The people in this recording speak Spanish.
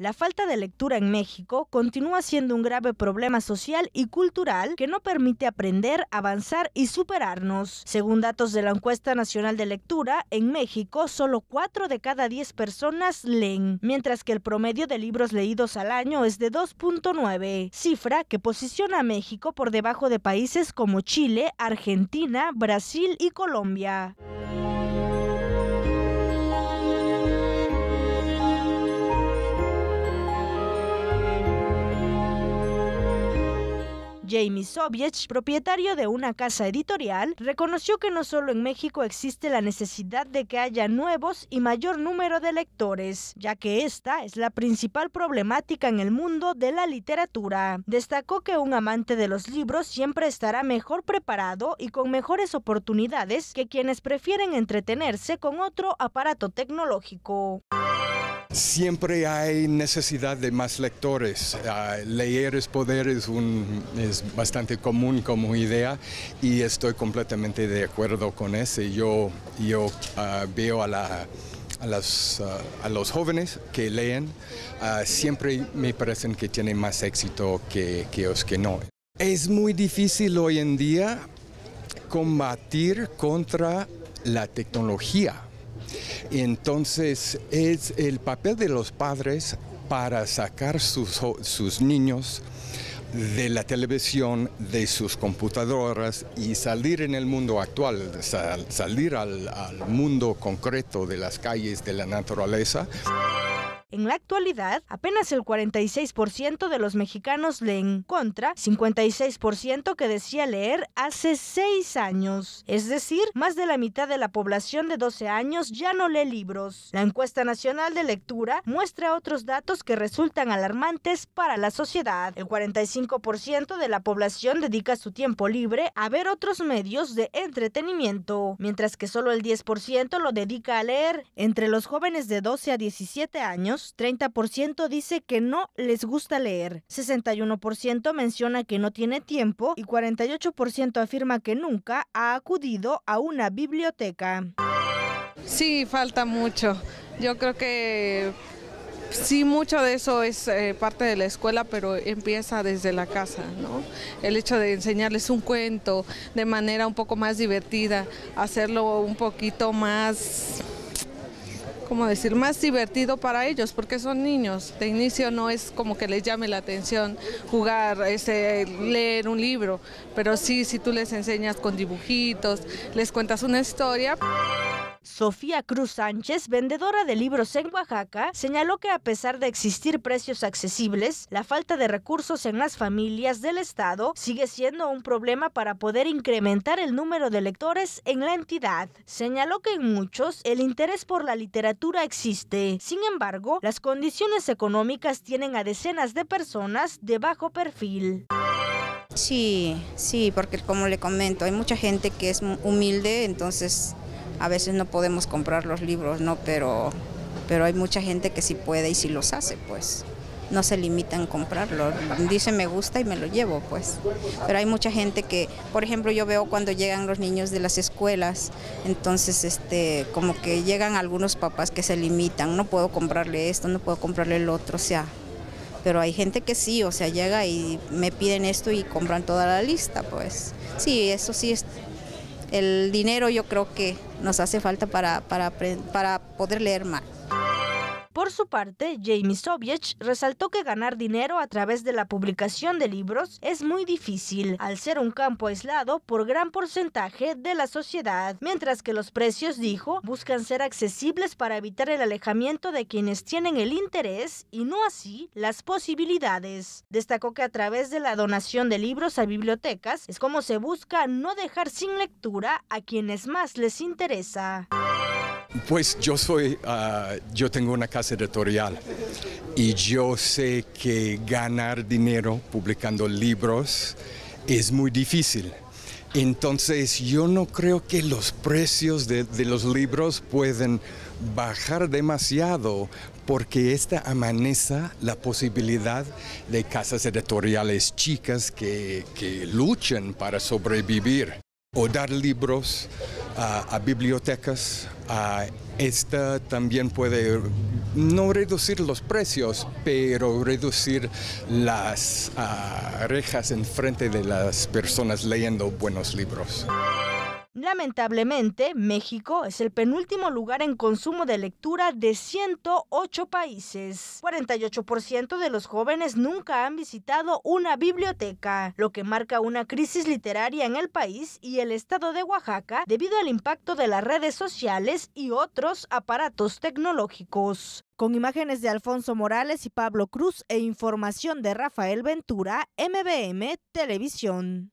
La falta de lectura en México continúa siendo un grave problema social y cultural que no permite aprender, avanzar y superarnos. Según datos de la encuesta nacional de lectura, en México solo 4 de cada 10 personas leen, mientras que el promedio de libros leídos al año es de 2.9, cifra que posiciona a México por debajo de países como Chile, Argentina, Brasil y Colombia. Jamie Sobiech, propietario de una casa editorial, reconoció que no solo en México existe la necesidad de que haya nuevos y mayor número de lectores, ya que esta es la principal problemática en el mundo de la literatura. Destacó que un amante de los libros siempre estará mejor preparado y con mejores oportunidades que quienes prefieren entretenerse con otro aparato tecnológico. Siempre hay necesidad de más lectores. Ah, leer es poder es, un, es bastante común como idea y estoy completamente de acuerdo con ese. Yo, yo ah, veo ah, a los jóvenes que leen, siempre me parecen que tienen más éxito que los que no. Es muy difícil hoy en día combatir contra la tecnología entonces es el papel de los padres para sacar sus, sus niños de la televisión, de sus computadoras y salir en el mundo actual, salir al, mundo concreto de las calles, de la naturaleza. En la actualidad, apenas el 46% de los mexicanos leen contra 56% que decía leer hace 6 años. Es decir, más de la mitad de la población de 12 años ya no lee libros. La encuesta nacional de lectura muestra otros datos que resultan alarmantes para la sociedad. El 45% de la población dedica su tiempo libre a ver otros medios de entretenimiento, mientras que solo el 10% lo dedica a leer. Entre los jóvenes de 12 a 17 años, 30% dice que no les gusta leer, 61% menciona que no tiene tiempo y 48% afirma que nunca ha acudido a una biblioteca. Sí, falta mucho. Yo creo que sí, mucho de eso es eh, parte de la escuela, pero empieza desde la casa, ¿no? El hecho de enseñarles un cuento de manera un poco más divertida, hacerlo un poquito más como decir, más divertido para ellos, porque son niños. De inicio no es como que les llame la atención jugar, ese, leer un libro, pero sí, si tú les enseñas con dibujitos, les cuentas una historia. Sofía Cruz Sánchez, vendedora de libros en Oaxaca, señaló que a pesar de existir precios accesibles, la falta de recursos en las familias del Estado sigue siendo un problema para poder incrementar el número de lectores en la entidad. Señaló que en muchos el interés por la literatura existe. Sin embargo, las condiciones económicas tienen a decenas de personas de bajo perfil. Sí, sí, porque como le comento, hay mucha gente que es humilde, entonces a veces no podemos comprar los libros, ¿no? Pero, pero hay mucha gente que sí puede y sí los hace, pues. No se limitan a comprarlo, dice me gusta y me lo llevo, pues. Pero hay mucha gente que, por ejemplo, yo veo cuando llegan los niños de las escuelas, entonces, este, como que llegan algunos papás que se limitan, no puedo comprarle esto, no puedo comprarle el otro, o sea, pero hay gente que sí, o sea, llega y me piden esto y compran toda la lista, pues. Sí, eso sí es, el dinero yo creo que nos hace falta para, para, para poder leer más. Por su parte, Jamie Sobiech resaltó que ganar dinero a través de la publicación de libros es muy difícil, al ser un campo aislado por gran porcentaje de la sociedad, mientras que los precios, dijo, buscan ser accesibles para evitar el alejamiento de quienes tienen el interés y no así las posibilidades. Destacó que a través de la donación de libros a bibliotecas es como se busca no dejar sin lectura a quienes más les interesa. Pues yo soy, ah, yo tengo una casa editorial y yo sé que ganar dinero publicando libros es muy difícil. Entonces yo no creo que los precios de, los libros pueden bajar demasiado porque esta amanece la posibilidad de casas editoriales chicas que, que luchen para sobrevivir o dar libros a, bibliotecas, esta también puede no reducir los precios, pero reducir las ah, rejas en frente de las personas leyendo buenos libros. Lamentablemente, México es el penúltimo lugar en consumo de lectura de 108 países. 48% de los jóvenes nunca han visitado una biblioteca, lo que marca una crisis literaria en el país y el estado de Oaxaca debido al impacto de las redes sociales y otros aparatos tecnológicos. Con imágenes de Alfonso Morales y Pablo Cruz e información de Rafael Ventura, MBM Televisión.